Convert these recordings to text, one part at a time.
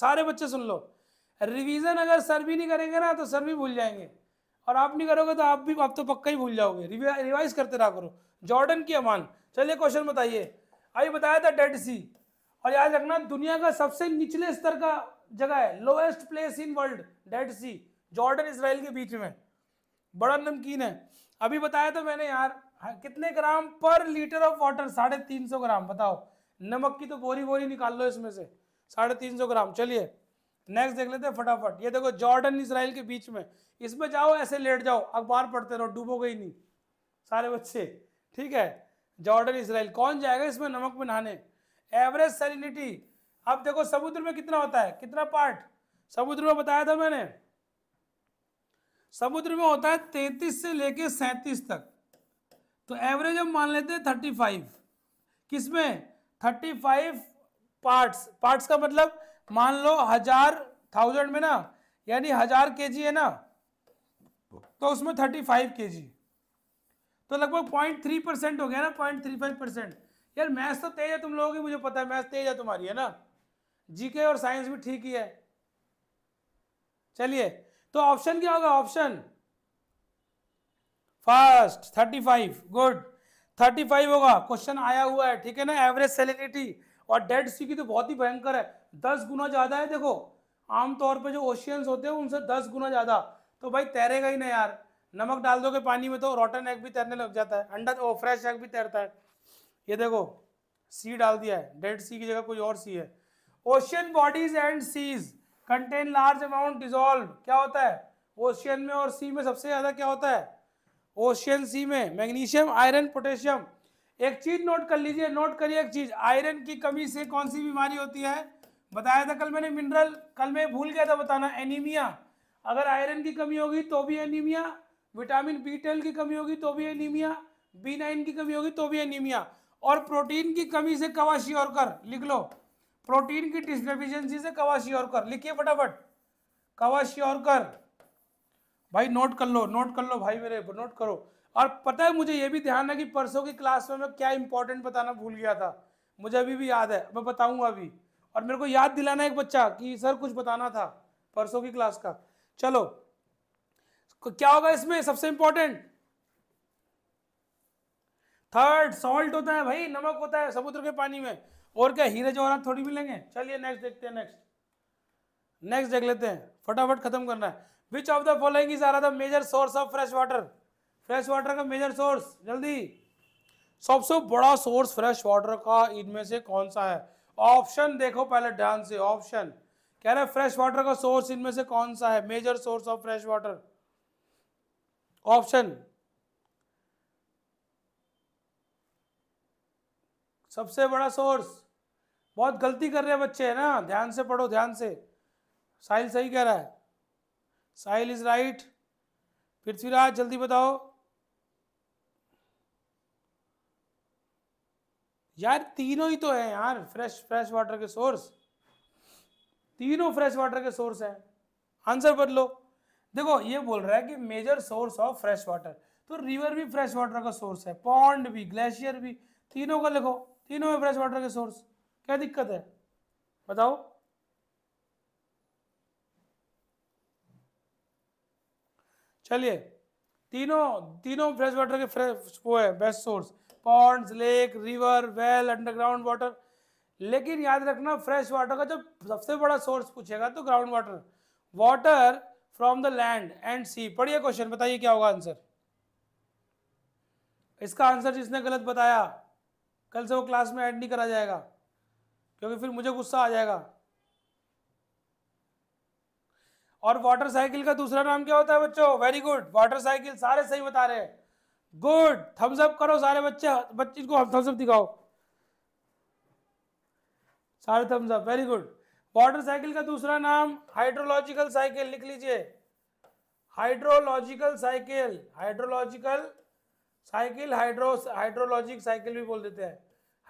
सारे बच्चे सुन लो रिवीजन अगर सर भी नहीं करेंगे ना तो सर भी भूल जाएंगे और आप नहीं करोगे तो आप भी आप तो पक्का ही भूल जाओगे रिवाइज करते रहा करो जॉर्डन की अमान चलिए क्वेश्चन बताइए अभी बताया था डेड सी और याद रखना दुनिया का सबसे निचले स्तर का जगह है lowest place in world Dead Sea Jordan Israel के बीच में बड़ा नमकीन है अभी बताया तो मैंने यार हाँ, कितने ग्राम पर लीटर ऑफ वाटर साढ़े तीन सौ ग्राम बताओ नमक की तो बोरी बोरी निकाल लो इसमें से साढ़े तीन सौ ग्राम चलिए नेक्स्ट देख लेते हैं फटाफट ये देखो जॉर्डन इसराइल के बीच में इसमें जाओ ऐसे लेट जाओ अखबार पढ़ते रहो डूबोगे ही नहीं सारे बच्चे ठीक है जॉर्डन इसराइल कौन जाएगा इसमें नमक में नहाने एवरेज सेलिनिटी अब देखो समुद्र में कितना होता है कितना पार्ट समुद्र में बताया था मैंने समुद्र में होता है तैतीस से लेके सैंतीस तक तो एवरेज हम मान लेते हैं थर्टी फाइव किस में थर्टी फाइव पार्ट्स पार्ट्स का मतलब मान लो हजार थाउजेंड में ना यानी हजार के है ना तो उसमें थर्टी फाइव के तो लगभग पॉइंट थ्री परसेंट हो गया ना पॉइंट थ्री फाइव परसेंट यार मैथ्स तो तेज है तुम लोगों की मुझे पता है मैथ्स तेज है तुम्हारी है ना जीके और साइंस भी ठीक ही है चलिए तो ऑप्शन क्या होगा option first thirty five good thirty five होगा क्वेश्चन आया हुआ है ठीक है ना एवरेज सेलिनिटी और डेड सी की तो बहुत ही भयंकर है दस गुना ज़्यादा है देखो आमतौर पर जो ओशियंस होते हैं उनसे दस गुना ज़्यादा तो भाई तैरेगा ही ना यार नमक डाल दोगे पानी में तो रोटन एग भी तैरने लग जाता है अंडा ओ फ्रेश एग भी तैरता है ये देखो सी डाल दिया है डेड सी की जगह कोई और सी है ocean bodies and seas contain large amount dissolve क्या होता है ओशियन में और सी में सबसे ज़्यादा क्या होता है ओशियन सी में मैग्नीशियम आयरन पोटेशियम एक चीज नोट कर लीजिए नोट करिए एक चीज आयरन की कमी से कौन सी बीमारी होती है बताया था कल मैंने मिनरल कल मैं भूल गया था बताना एनीमिया अगर आयरन की कमी होगी तो भी एनीमिया विटामिन बी ट्वेल्व की कमी होगी तो भी एनीमिया बी नाइन की कमी होगी तो भी एनीमिया और प्रोटीन की कमी से कवाशी और कर लिख लो प्रोटीन की डिस्डेफिशियंसी से कवाशी और कर लिखिए फटाफट कवाशी और कर भाई नोट कर लो नोट कर लो भाई मेरे नोट करो और पता है मुझे ये भी ध्यान है कि परसों की क्लास में मैं क्या इंपॉर्टेंट बताना भूल गया था मुझे अभी भी याद है मैं बताऊंगा अभी और मेरे को याद दिलाना एक बच्चा कि सर कुछ बताना था परसों की क्लास का चलो क्या होगा इसमें सबसे इंपॉर्टेंट थर्ड सॉल्ट होता है भाई नमक होता है समुद्र के पानी में और क्या हीरे जवाहरात थोड़ी मिलेंगे चलिए नेक्स्ट देखते हैं नेक्स्ट नेक्स्ट देख लेते हैं फटाफट खत्म करना है which of the following is the major source of fresh water fresh water का मेजर सोर्स जल्दी सबसे बड़ा सोर्स फ्रेश वाटर का इनमें से कौन सा है ऑप्शन देखो पहले ध्यान से ऑप्शन कह रहे फ्रेश वाटर का सोर्स इनमें से कौन सा है major source of fresh water option सबसे बड़ा सोर्स बहुत गलती कर रहे हैं बच्चे है ना ध्यान से पढ़ो ध्यान से साहिल सही कह रहा है साहिल इज राइट पृथ्वीराज जल्दी बताओ यार तीनों ही तो है यार फ्रेश फ्रेश वाटर के सोर्स तीनों फ्रेश वाटर के सोर्स हैं आंसर बदलो देखो ये बोल रहा है कि major source of fresh water तो रिवर भी फ्रेश वाटर का सोर्स है पॉन्ड भी ग्लेशियर भी तीनों का लिखो तीनों में फ्रेश वाटर के सोर्स क्या दिक्कत है बताओ चलिए तीनों तीनों फ्रेश वाटर के फ्रेश वो है best source ponds lake river well underground water लेकिन याद रखना फ्रेश वाटर का जब सबसे बड़ा सोर्स पूछेगा तो ground water water from the land and sea पढ़िए क्वेश्चन बताइए क्या होगा आंसर इसका आंसर जिसने गलत बताया कल से वो क्लास में ऐड नहीं करा जाएगा क्योंकि फिर मुझे गुस्सा आ जाएगा और वाटर साइकिल का दूसरा नाम क्या होता है बच्चों वेरी गुड वाटर साइकिल सारे सही बता रहे हैं गुड थम्स अप करो सारे बच्चे बच्चे को थम्स अप दिखाओ सारे thumbs up very good water cycle का दूसरा नाम हाइड्रोलॉजिकल साइकिल लिख लीजिए hydrological cycle hydrological cycle hydro hydrologic cycle भी बोल देते हैं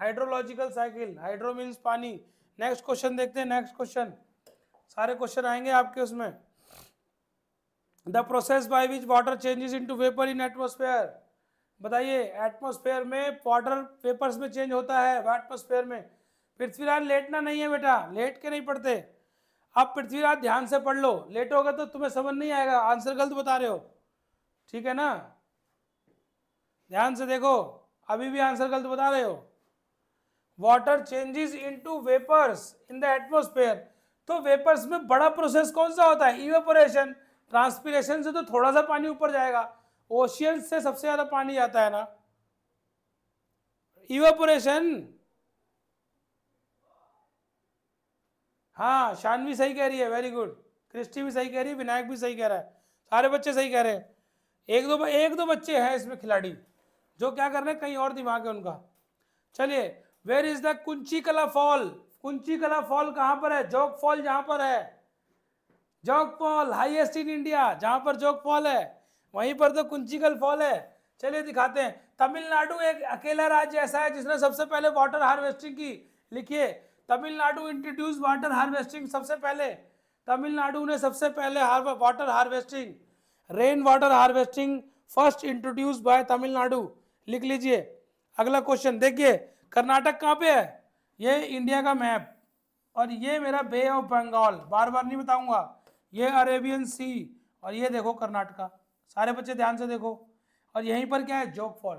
हाइड्रोलॉजिकल साइकिल हाइड्रो मीन्स पानी नेक्स्ट क्वेश्चन देखते हैं नेक्स्ट क्वेश्चन सारे क्वेश्चन आएंगे आपके उसमें the process by which water changes into vapour in atmosphere बताइए एटमोसफेयर में वाटर पेपर्स में चेंज होता है एटमोस्फेयर में पृथ्वीराज लेटना नहीं है बेटा लेट के नहीं पढ़ते आप पृथ्वीराज ध्यान से पढ़ लो लेट होगा तो तुम्हें समझ नहीं आएगा आंसर गलत बता रहे हो ठीक है ना ध्यान से देखो अभी भी आंसर गलत बता रहे हो water changes into vapours in the atmosphere तो वेपर्स में बड़ा प्रोसेस कौन सा होता है इवेपोरेशन ट्रांसपीरेशन से तो थोड़ा सा पानी ऊपर जाएगा ओशियन से सबसे ज्यादा पानी आता है ना इवेपोरेशन हाँ शान भी सही कह रही है वेरी गुड क्रिस्टी भी सही कह रही है विनायक भी सही कह रहा है सारे बच्चे सही कह रहे हैं एक दो एक दो बच्चे हैं इसमें खिलाड़ी जो क्या कर रहे हैं कहीं और दिमाग है उनका चलिए वेर इज द कुंची कला फॉल कुंची कला फॉल कहां पर है जॉक फॉल जहां पर है Jog fall highest in India जहां पर जॉक फॉल है वहीं पर तो कुंचीकल फॉल है चलिए दिखाते हैं तमिलनाडु एक अकेला राज्य ऐसा है जिसने सबसे पहले वाटर हार्वेस्टिंग की लिखिए तमिलनाडु इंट्रोड्यूस वाटर हार्वेस्टिंग सबसे पहले तमिलनाडु ने सबसे पहले water harvesting rain water harvesting first introduced by Tamil Nadu लिख लीजिए अगला क्वेश्चन देखिए कर्नाटक कहाँ पे है ये इंडिया का मैप और ये मेरा बे ऑफ बंगाल बार बार नहीं बताऊंगा ये अरेबियन सी और ये देखो कर्नाटका सारे बच्चे ध्यान से देखो और यहीं पर क्या है जोग फॉल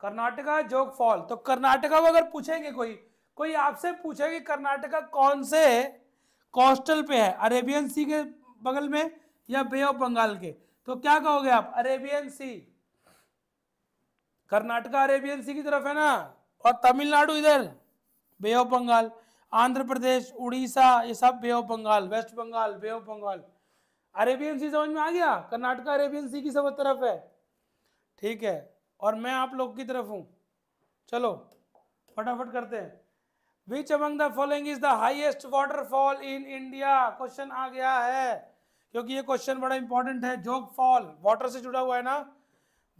कर्नाटका जोग फॉल तो कर्नाटका को अगर पूछेंगे कोई कोई आपसे पूछे कि कर्नाटका कौन से कोस्टल पे है अरेबियन सी के बगल में या बे ऑफ बंगाल के तो क्या कहोगे आप Arabian Sea Karnataka Arabian Sea की तरफ है ना और तमिलनाडु इधर बे ऑफ बंगाल आंध्र प्रदेश उड़ीसा ये सब bay of Bengal west Bengal bay of Bengal Arabian Sea समझ में आ गया कर्नाटका अरेबियन सी की सब तरफ है ठीक है और मैं आप लोग की तरफ हूँ चलो फटाफट करते हैं which among the following is the highest waterfall in India question आ गया है क्योंकि ये क्वेश्चन बड़ा इंपॉर्टेंट है जोग फॉल वाटर से जुड़ा हुआ है ना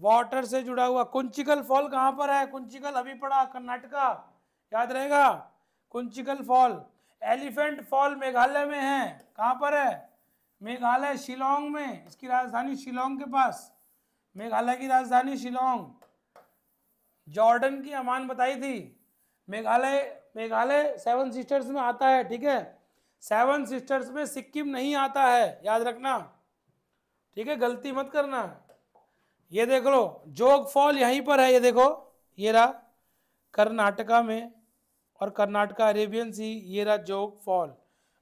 वाटर से जुड़ा हुआ कुंचिकल फॉल कहाँ पर है कुंचिकल अभी पड़ा कर्नाटका याद रहेगा Kunchikal fall elephant fall Meghalaya में है कहाँ पर है मेघालय शिलोंग में इसकी राजधानी शिलोंग के पास मेघालय की राजधानी शिलोंग जॉर्डन की अमान बताई थी मेघालय मेघालय सेवन सिस्टर्स में आता है ठीक है सेवन सिस्टर्स में सिक्किम नहीं आता है याद रखना ठीक है गलती मत करना ये देख लो जोग फॉल यहीं पर है ये देखो ये रहा कर्नाटका में और कर्नाटका अरेबियन सी ये रहा जोग फॉल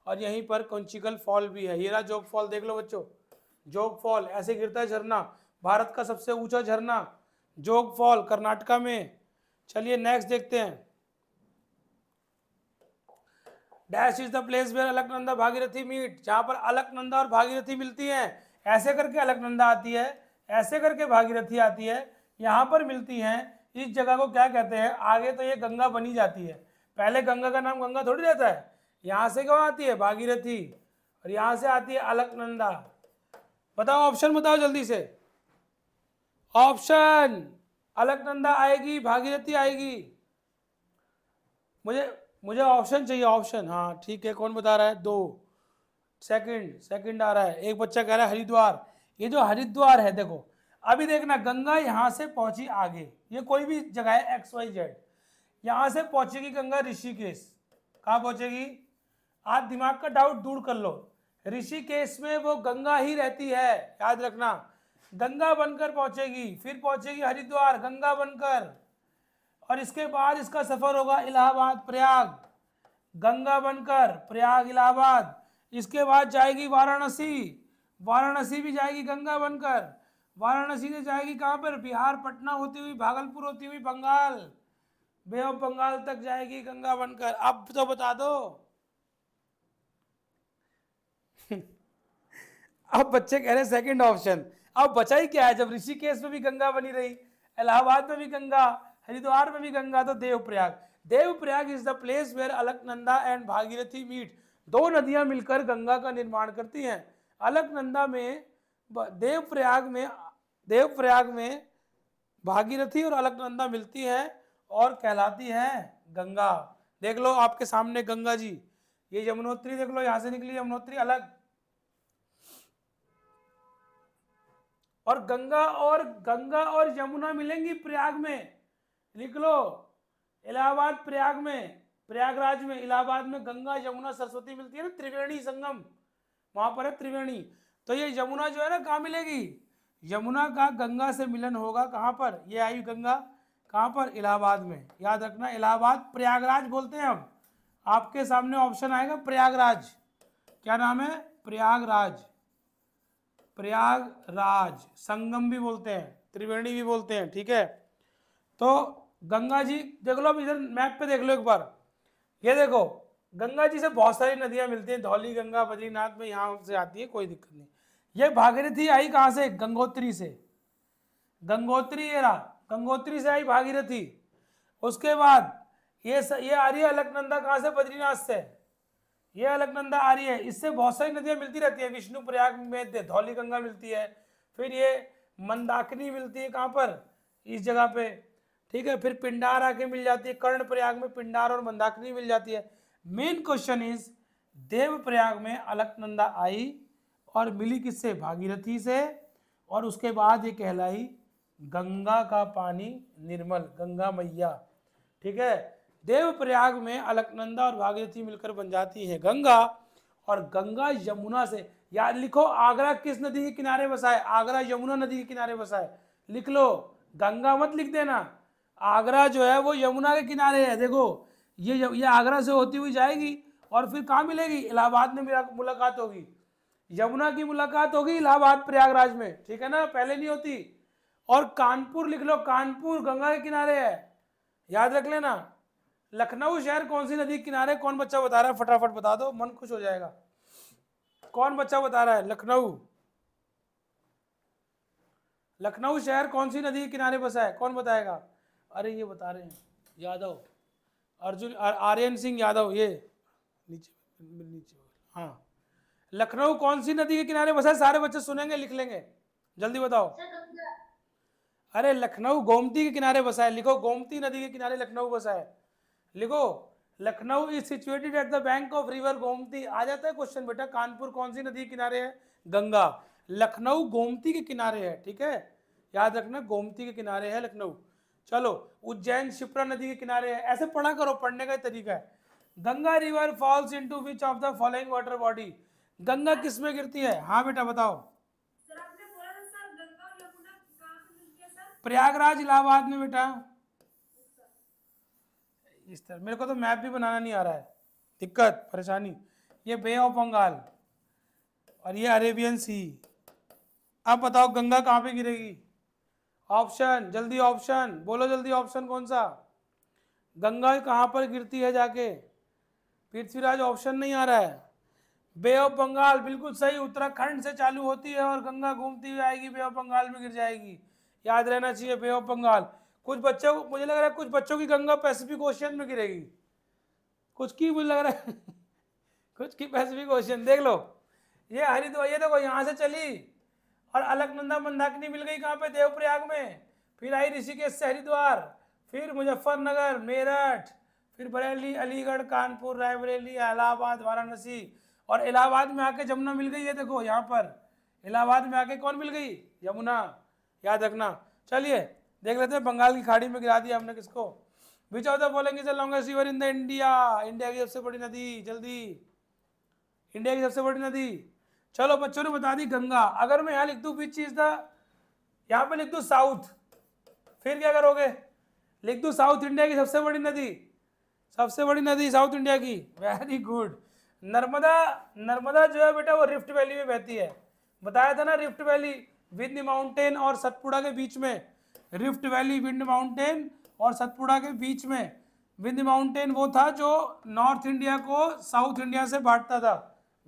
और यहीं पर कंचिकल फॉल भी है हीरा जोग फॉल देख लो बच्चों जोग फॉल ऐसे गिरता है झरना भारत का सबसे ऊंचा झरना जोग फॉल कर्नाटका में चलिए नेक्स्ट देखते हैं dash is the place where Alaknanda Bhagirathi meet जहाँ पर अलकनंदा और भागीरथी मिलती हैं ऐसे करके अलकनंदा आती है ऐसे करके भागीरथी आती है यहां पर मिलती हैं इस जगह को क्या कहते हैं आगे तो ये गंगा बनी जाती है पहले गंगा का नाम गंगा थोड़ी रहता है यहाँ से कहाँ आती है भागीरथी और यहां से आती है अलकनंदा बताओ ऑप्शन बताओ जल्दी से ऑप्शन अलकनंदा आएगी भागीरथी आएगी मुझे मुझे ऑप्शन चाहिए ऑप्शन हाँ ठीक है कौन बता रहा है दो सेकंड सेकंड आ रहा है एक बच्चा कह रहा है हरिद्वार ये जो हरिद्वार है देखो अभी देखना गंगा यहां से पहुंची आगे ये कोई भी जगह है एक्स वाई जेड यहां से पहुंचेगी गंगा ऋषिकेश कहा पहुंचेगी आज दिमाग का डाउट दूर कर लो ऋषिकेश में वो गंगा ही रहती है याद रखना गंगा बनकर पहुंचेगी फिर पहुंचेगी हरिद्वार गंगा बनकर और इसके बाद इसका सफर होगा इलाहाबाद प्रयाग गंगा बनकर प्रयाग इलाहाबाद इसके बाद जाएगी वाराणसी वाराणसी भी जाएगी गंगा बनकर वाराणसी से जाएगी कहाँ पर बिहार पटना होती हुई भागलपुर होती हुई बंगाल बे ऑफ बंगाल तक जाएगी गंगा बनकर अब तो बता दो अब बच्चे कह रहे हैं सेकेंड ऑप्शन अब बचा ही क्या है जब ऋषिकेश में भी गंगा बनी रही इलाहाबाद में भी गंगा हरिद्वार में भी गंगा तो Devprayag Devprayag is the place where Alaknanda and Bhagirathi meet दो नदियां मिलकर गंगा का निर्माण करती हैं अलकनंदा में देवप्रयाग में देवप्रयाग में भागीरथी और अलकनंदा मिलती हैं और कहलाती हैं गंगा देख लो आपके सामने गंगा जी ये यमुनोत्री देख लो यहाँ से निकली यमुनोत्री अलग और गंगा और गंगा और यमुना मिलेंगी प्रयाग में लिख लो इलाहाबाद प्रयाग में प्रयागराज में इलाहाबाद में गंगा यमुना सरस्वती मिलती है ना त्रिवेणी संगम वहां पर है त्रिवेणी तो ये यमुना जो है ना कहाँ मिलेगी यमुना का गंगा से मिलन होगा कहाँ पर ये आयु गंगा कहाँ पर इलाहाबाद में याद रखना इलाहाबाद प्रयागराज बोलते हैं हम आपके सामने ऑप्शन आएगा प्रयागराज क्या नाम है प्रयागराज प्रयागराज संगम भी बोलते हैं त्रिवेणी भी बोलते हैं ठीक है तो गंगा जी देख लो इधर मैप पे देख लो एक बार ये देखो गंगा जी से बहुत सारी नदियां मिलती हैं धौली गंगा बद्रीनाथ में यहाँ से आती है कोई दिक्कत नहीं ये भागीरथी आई कहाँ से गंगोत्री से गंगोत्री ये रहा गंगोत्री से आई भागीरथी उसके बाद ये स, ये आ रही है अलकनंदा कहाँ से बद्रीनाथ से ये अलकनंदा आ रही है इससे बहुत सारी नदियाँ मिलती रहती है विष्णु प्रयाग में धौली गंगा मिलती है फिर ये मंदाकिनी मिलती है कहाँ पर इस जगह पे ठीक है फिर पिंडार आके मिल जाती है कर्ण प्रयाग में पिंडार और मंदाकिनी मिल जाती है main question is Devprayag में अलकनंदा आई और मिली किससे भागीरथी से और उसके बाद ये कहलाई गंगा का पानी निर्मल गंगा मैया ठीक है देवप्रयाग में अलकनंदा और भागीरथी मिलकर बन जाती है गंगा और गंगा यमुना से याद लिखो आगरा किस नदी के किनारे बसा है आगरा यमुना नदी के किनारे बसा है लिख लो गंगा मत लिख देना आगरा जो है वो यमुना के किनारे है देखो ये ये आगरा से होती हुई जाएगी और फिर कहाँ मिलेगी इलाहाबाद में मुलाकात होगी यमुना की मुलाकात होगी इलाहाबाद प्रयागराज में ठीक है ना पहले नहीं होती और कानपुर लिख लो कानपुर गंगा के किनारे है याद रख लेना लखनऊ शहर कौन सी नदी किनारे कौन बच्चा बता रहा है फटाफट बता दो मन खुश हो जाएगा कौन बच्चा बता रहा है लखनऊ लखनऊ शहर कौन सी नदी के किनारे बसा है कौन बताएगा अरे ये बता रहे हैं यादव अर्जुन आर्यन सिंह यादव ये नीचे नीचे हाँ लखनऊ कौन सी नदी के किनारे बसा है सारे बच्चे सुनेंगे लिख लेंगे जल्दी बताओ अच्छा, अरे लखनऊ गोमती के किनारे बसा है लिखो गोमती नदी के किनारे लखनऊ बसा है लिखो Lucknow is situated at the bank of river Gomti आ जाता है क्वेश्चन बेटा कानपुर कौन सी नदी किनारे है गंगा लखनऊ गोमती के किनारे है ठीक है याद रखना गोमती के किनारे है लखनऊ चलो उज्जैन शिप्रा नदी के किनारे है ऐसे पढ़ा करो पढ़ने का तरीका है Ganga river falls into which of the following water body Ganga किस में गिरती है हाँ बेटा बताओ प्रयागराज इलाहाबाद में बेटा इस तरह मेरे को तो मैप भी बनाना नहीं आ रहा है दिक्कत परेशानी ये बे ऑफ बंगाल और ये अरेबियन सी अब बताओ गंगा कहाँ पे गिरेगी ऑप्शन जल्दी ऑप्शन बोलो जल्दी ऑप्शन कौन सा गंगा कहाँ पर गिरती है जाके पृथ्वीराज ऑप्शन नहीं आ रहा है बे ऑफ बंगाल बिल्कुल सही उत्तराखंड से चालू होती है और गंगा घूमती हुई आएगी बे ऑफ बंगाल में गिर जाएगी याद रहना चाहिए बे ऑफ बंगाल कुछ बच्चों मुझे लग रहा है कुछ बच्चों की गंगा पैसिफिक ओशियन में गिरेगी कुछ की मुझे लग रहा है कुछ की पैसिफिक ओशियन देख लो ये हरिद्वार ये देखो यहाँ से चली और अलकनंदा मंदाकिनी मिल गई कहाँ पे देवप्रयाग में फिर आई ऋषिकेश से हरिद्वार फिर मुजफ्फरनगर मेरठ फिर बरेली अलीगढ़ कानपुर रायबरेली इलाहाबाद वाराणसी और इलाहाबाद में आके जमुना मिल गई है देखो यहाँ पर इलाहाबाद में आके कौन मिल गई यमुना याद रखना चलिए देख लेते हैं बंगाल की खाड़ी में गिरा दिया हमने किसको which of the following is the longest river in the India India की सबसे बड़ी नदी जल्दी इंडिया की सबसे बड़ी नदी चलो बच्चों ने बता दी गंगा अगर मैं यहाँ लिख दू विच इज द यहाँ पे लिख दू साउथ फिर क्या करोगे लिख दू साउथ इंडिया की सबसे बड़ी नदी सबसे बड़ी नदी साउथ इंडिया की वेरी गुड नर्मदा नर्मदा जो है बेटा वो रिफ्ट वैली में बहती है बताया था ना रिफ्ट वैली विद माउंटेन और सतपुड़ा के बीच में रिफ्ट वैली विंड माउंटेन और सतपुड़ा के बीच में विंध माउंटेन वो था जो नॉर्थ इंडिया को साउथ इंडिया से बांटता था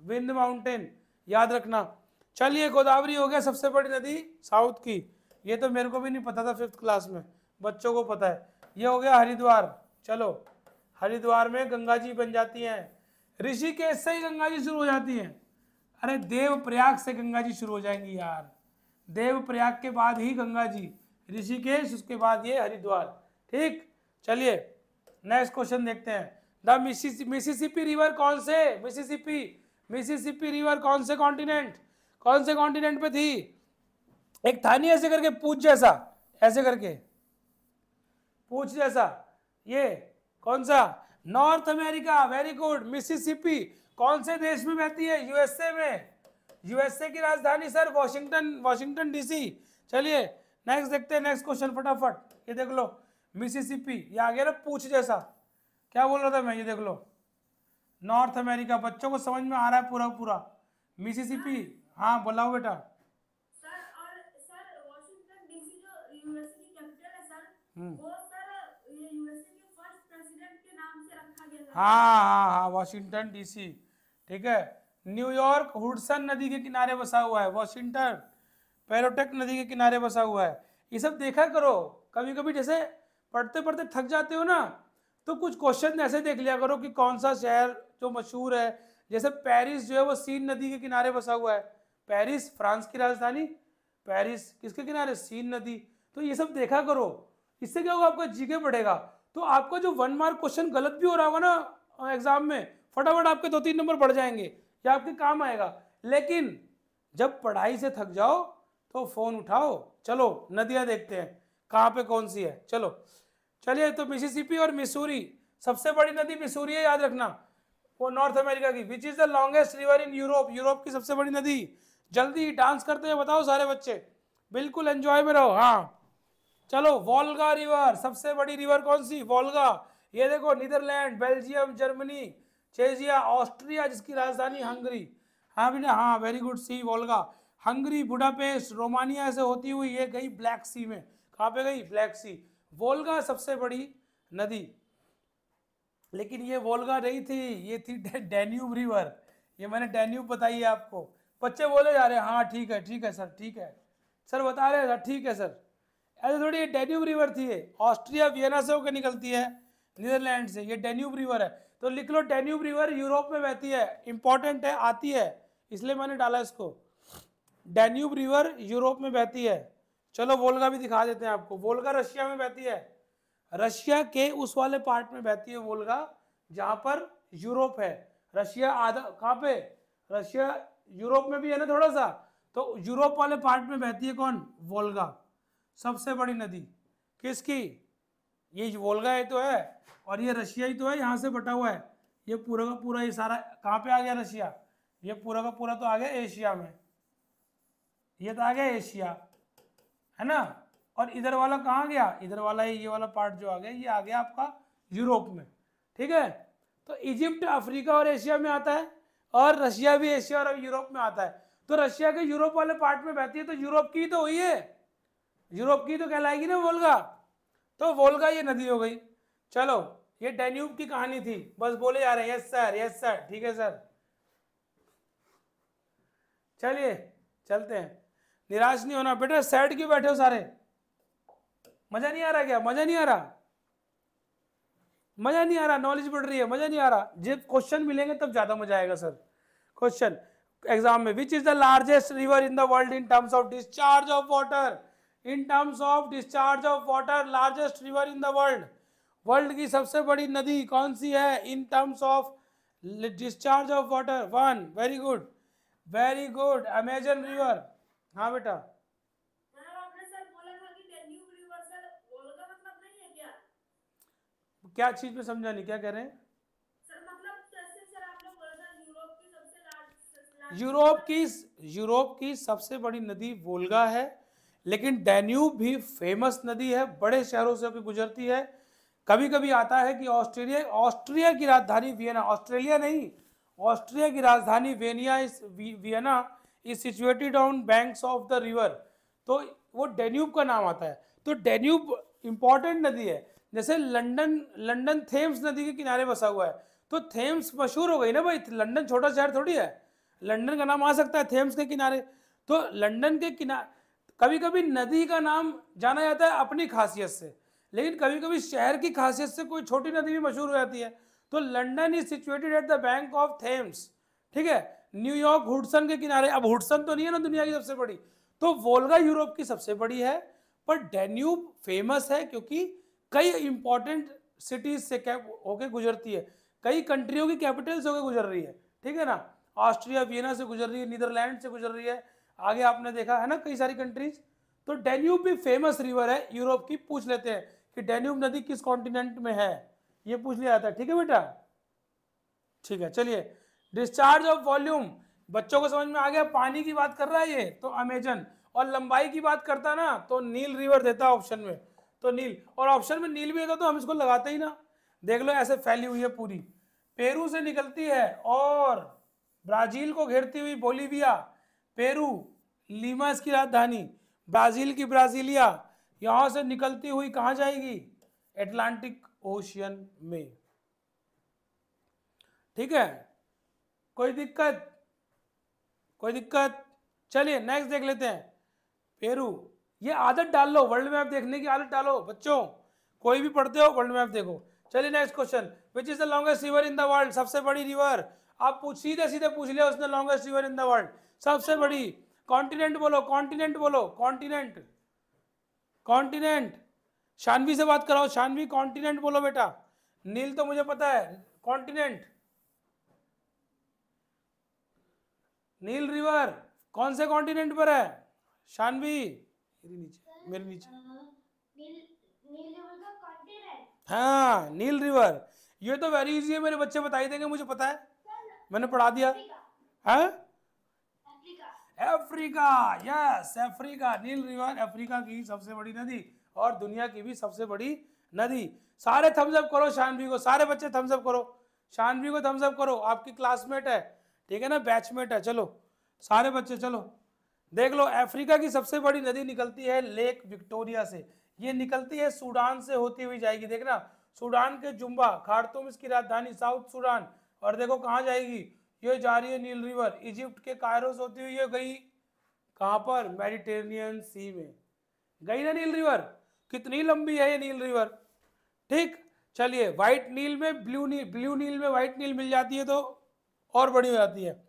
विंड माउंटेन याद रखना चलिए गोदावरी हो गया सबसे बड़ी नदी साउथ की ये तो मेरे को भी नहीं पता था फिफ्थ क्लास में बच्चों को पता है ये हो गया हरिद्वार चलो हरिद्वार में गंगा जी बन जाती हैं ऋषिकेश से ही गंगा जी शुरू हो जाती हैं अरे देव प्रयाग से गंगा जी शुरू हो जाएंगी यार देव प्रयाग के बाद ही गंगा जी ऋषिकेश उसके बाद ये हरिद्वार ठीक चलिए नेक्स्ट क्वेश्चन देखते हैं द मिसिसिपी रिवर कौन से मिसिसिपी मिसिसिपी रिवर कौन से कॉन्टिनेंट कौन से कॉन्टिनेंट पे थी एक थानी ऐसे करके पूछ जैसा ऐसे करके पूछ जैसा ये कौन सा North America very good Mississippi कौन से देश में बहती है यूएसए में यूएसए की राजधानी सर वॉशिंगटन वॉशिंगटन डीसी चलिए नेक्स्ट देखते हैं नेक्स्ट क्वेश्चन फटाफट ये देख लो मिसिसिपी ये आ गया ना पूछ जैसा क्या बोल रहा था मैं ये देख लो नॉर्थ अमेरिका बच्चों को समझ में आ रहा है पूरा पूरा मिसिसिपी हाँ बोलाओ बेटा हाँ हाँ हाँ वाशिंगटन डीसी ठीक है न्यूयॉर्क हुडसन नदी के किनारे बसा हुआ है वॉशिंगटन पैरोटेक नदी के किनारे बसा हुआ है ये सब देखा करो कभी कभी जैसे पढ़ते पढ़ते थक जाते हो ना तो कुछ क्वेश्चन ऐसे देख लिया करो कि कौन सा शहर जो मशहूर है जैसे पेरिस जो है वो सीन नदी के किनारे बसा हुआ है पेरिस फ्रांस की राजधानी पेरिस किसके किनारे सीन नदी तो ये सब देखा करो इससे क्या होगा आपका जीके बढ़ेगा तो आपका जो वन मार्क क्वेश्चन गलत भी हो रहा होगा ना एग्जाम में फटाफट आपके दो तीन नंबर बढ़ जाएंगे या आपके काम आएगा लेकिन जब पढ़ाई से थक जाओ तो फोन उठाओ चलो नदियां देखते हैं कहाँ पे कौन सी है चलो चलिए तो मिसिसिपी और मिसूरी सबसे बड़ी नदी मिसूरी है याद रखना वो नॉर्थ अमेरिका की which is the longest river in Europe Europe की सबसे बड़ी नदी जल्दी डांस करते हुए बताओ सारे बच्चे बिल्कुल एंजॉय में रहो हाँ चलो वॉल्गा रिवर सबसे बड़ी रिवर कौन सी वॉल्गा ये देखो Netherland Belgium Germany Czechia Austria जिसकी राजधानी हंगरी हाँ बिना हाँ very good C Volga Hungary Budapest Romania से होती हुई ये गई ब्लैक सी में कहाँ पे गई ब्लैक सी वोल्गा सबसे बड़ी नदी लेकिन ये वोल्गा नहीं थी ये थी डेन्यूब रिवर ये मैंने डेन्यूब बताई है आपको बच्चे बोले जा रहे हैं हाँ ठीक है ठीक है सर ठीक है सर बता रहे हैं ठीक है सर ऐसे थोड़ी ये डेन्यूब रिवर थी ऑस्ट्रिया वियना से होकर निकलती है नीदरलैंड से ये डेन्यूब रिवर है तो लिख लो डेन्यूब रिवर यूरोप में बहती है इंपॉर्टेंट है आती है इसलिए मैंने डाला इसको डैन्यूब रिवर यूरोप में बहती है चलो वोल्गा भी दिखा देते हैं आपको वोल्गा रशिया में बहती है रशिया के उस वाले पार्ट में बहती है वोल्गा जहाँ पर यूरोप है रशिया आधा कहाँ पे रशिया यूरोप में भी है ना थोड़ा सा तो यूरोप वाले पार्ट में बहती है कौन वोल्गा सबसे बड़ी नदी किसकी ये वोल्गा ही तो है और ये रशिया ही तो है यहाँ से बटा हुआ है ये पूरा का पूरा ये सारा कहाँ पे आ गया रशिया ये पूरा का पूरा तो आ गया एशिया में ये तो आ गया एशिया है ना और इधर वाला कहाँ गया इधर वाला ये वाला पार्ट जो आ गया ये आ गया आपका यूरोप में ठीक है तो इजिप्ट अफ्रीका और एशिया में आता है और रशिया भी एशिया और यूरोप में आता है तो रशिया के यूरोप वाले पार्ट में बहती है तो यूरोप की तो हुई है यूरोप की तो कहलाएगी ना वोल्गा तो वोल्गा ये नदी हो गई चलो ये डेन्यूब की कहानी थी बस बोले जा रहे हैं यस सर यस सर ठीक है सर चलिए चलते हैं निराश नहीं होना बेटा सैड क्यों बैठे हो सारे मजा नहीं आ रहा क्या मजा नहीं आ रहा मजा नहीं आ रहा नॉलेज बढ़ रही है मजा नहीं आ रहा जब क्वेश्चन मिलेंगे तब ज्यादा मजा आएगा सर क्वेश्चन एग्जाम में which is the largest river in the world in terms of discharge of water in terms of discharge of water largest river in the world world की सबसे बड़ी नदी कौन सी है in terms of discharge of water one very good very good Amazon river हाँ बेटा मतलब क्या चीज में समझा नहीं क्या कह रहे हैं मतलब यूरोप की यूरोप की सबसे बड़ी नदी वोल्गा है लेकिन डेन्यूब भी फेमस नदी है बड़े शहरों से होकर गुजरती है कभी कभी आता है कि ऑस्ट्रेलिया ऑस्ट्रिया की राजधानी वियना ऑस्ट्रेलिया नहीं ऑस्ट्रिया की राजधानी वेनिया इस Vienna is situated on banks of the river तो वो डेन्यूब का नाम आता है तो डेन्यूब इंपॉर्टेंट नदी है जैसे लंडन लंडन थेम्स नदी के किनारे बसा हुआ है तो थेम्स मशहूर हो गई ना भाई लंडन छोटा शहर थोड़ी है लंडन का नाम आ सकता है थेम्स के किनारे तो लंडन के किनारे कभी कभी नदी का नाम जाना जाता है अपनी खासियत से लेकिन कभी कभी शहर की खासियत से कोई छोटी नदी भी मशहूर हो जाती है तो London is situated at the bank of Thames ठीक है न्यूयॉर्क हुडसन के किनारे अब हुडसन तो नहीं है ना दुनिया की सबसे बड़ी तो वोल्गा यूरोप की सबसे बड़ी है पर डेन्यूब फेमस है क्योंकि कई इंपॉर्टेंट सिटीज से होके गुजरती है कई कंट्रियों की कैपिटल से होकर गुजर रही है ठीक है ना ऑस्ट्रिया वियना से गुजर रही है नीदरलैंड से गुजर रही है आगे आपने देखा है ना कई सारी कंट्रीज तो डेन्यूब भी फेमस रिवर है यूरोप की पूछ लेते हैं कि डेन्यूब नदी किस कॉन्टिनेंट में है ये पूछ लिया जाता है ठीक है बेटा ठीक है चलिए डिस्चार्ज ऑफ वॉल्यूम बच्चों को समझ में आ गया पानी की बात कर रहा है ये तो अमेजन और लंबाई की बात करता ना तो नील रिवर देता ऑप्शन में तो नील और ऑप्शन में नील भी होता तो हम इसको लगाते ही ना देख लो ऐसे फैली हुई है पूरी पेरू से निकलती है और ब्राजील को घेरती हुई बोलीविया पेरू लीमा इसकी राजधानी ब्राजील की ब्राजीलिया यहाँ से निकलती हुई कहाँ जाएगी एटलांटिक ओशियन में ठीक है कोई दिक्कत कोई दिक्कत चलिए नेक्स्ट देख लेते हैं पेरू ये आदत डाल लो वर्ल्ड मैप देखने की आदत डालो बच्चों कोई भी पढ़ते हो वर्ल्ड मैप देखो चलिए next question which is the longest river in the world सबसे बड़ी रिवर आप पूछ सीधे सीधे पूछ लिया उसने longest river in the world सबसे बड़ी कॉन्टिनेंट बोलो कॉन्टिनेंट बोलो कॉन्टिनेंट कॉन्टिनेंट शानवी से बात कराओ शानवी कॉन्टिनेंट बोलो बेटा नील तो मुझे पता है कॉन्टिनेंट नील रिवर कौन से कॉन्टिनेंट पर है शानवी नीचे मेरे नीचे हाँ नील रिवर ये तो वेरी इजी है मेरे बच्चे बताई देंगे मुझे पता है मैंने पढ़ा दिया है अफ्रीका यस हाँ? अफ्रीका नील रिवर अफ्रीका की सबसे बड़ी नदी और दुनिया की भी सबसे बड़ी नदी सारे थम्सअप करो शानवी को सारे बच्चे थम्सअप करो शानवी को थम्सअप करो आपकी क्लासमेट है ठीक है ना बैचमेट है चलो सारे बच्चे चलो देख लो अफ्रीका की सबसे बड़ी नदी निकलती है लेक विक्टोरिया से ये निकलती है सूडान से होती हुई जाएगी देखना सूडान के जुम्बा खारतूम इसकी राजधानी साउथ सूडान और देखो कहाँ जाएगी ये जा रही है नील रिवर इजिप्ट के कायरो से होती हुई ये गई कहाँ पर मेडिटेरियन सी में गई ना नील रिवर कितनी लंबी है ये नील रिवर ठीक चलिए व्हाइट नील में ब्लू नील ब्लू नील में व्हाइट नील मिल जाती है तो और बड़ी हो जाती है